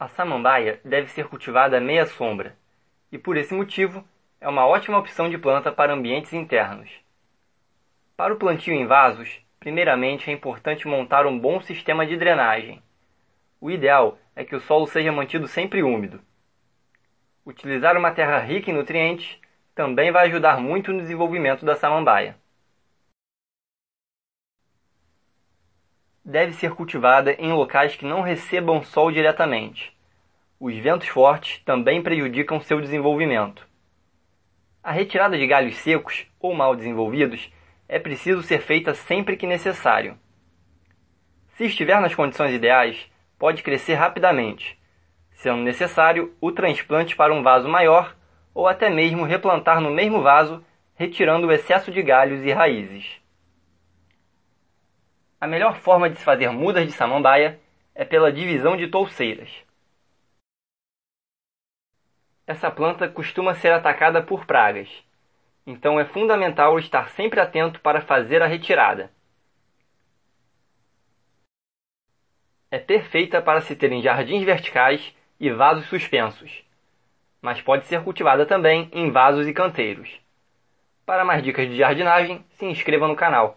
A samambaia deve ser cultivada à meia sombra e, por esse motivo, é uma ótima opção de planta para ambientes internos. Para o plantio em vasos, primeiramente é importante montar um bom sistema de drenagem. O ideal é que o solo seja mantido sempre úmido. Utilizar uma terra rica em nutrientes também vai ajudar muito no desenvolvimento da samambaia. deve ser cultivada em locais que não recebam sol diretamente. Os ventos fortes também prejudicam seu desenvolvimento. A retirada de galhos secos ou mal desenvolvidos é preciso ser feita sempre que necessário. Se estiver nas condições ideais, pode crescer rapidamente, sendo necessário o transplante para um vaso maior ou até mesmo replantar no mesmo vaso, retirando o excesso de galhos e raízes. A melhor forma de se fazer mudas de samambaia é pela divisão de touceiras. Essa planta costuma ser atacada por pragas, então é fundamental estar sempre atento para fazer a retirada. É perfeita para se ter em jardins verticais e vasos suspensos, mas pode ser cultivada também em vasos e canteiros. Para mais dicas de jardinagem, se inscreva no canal.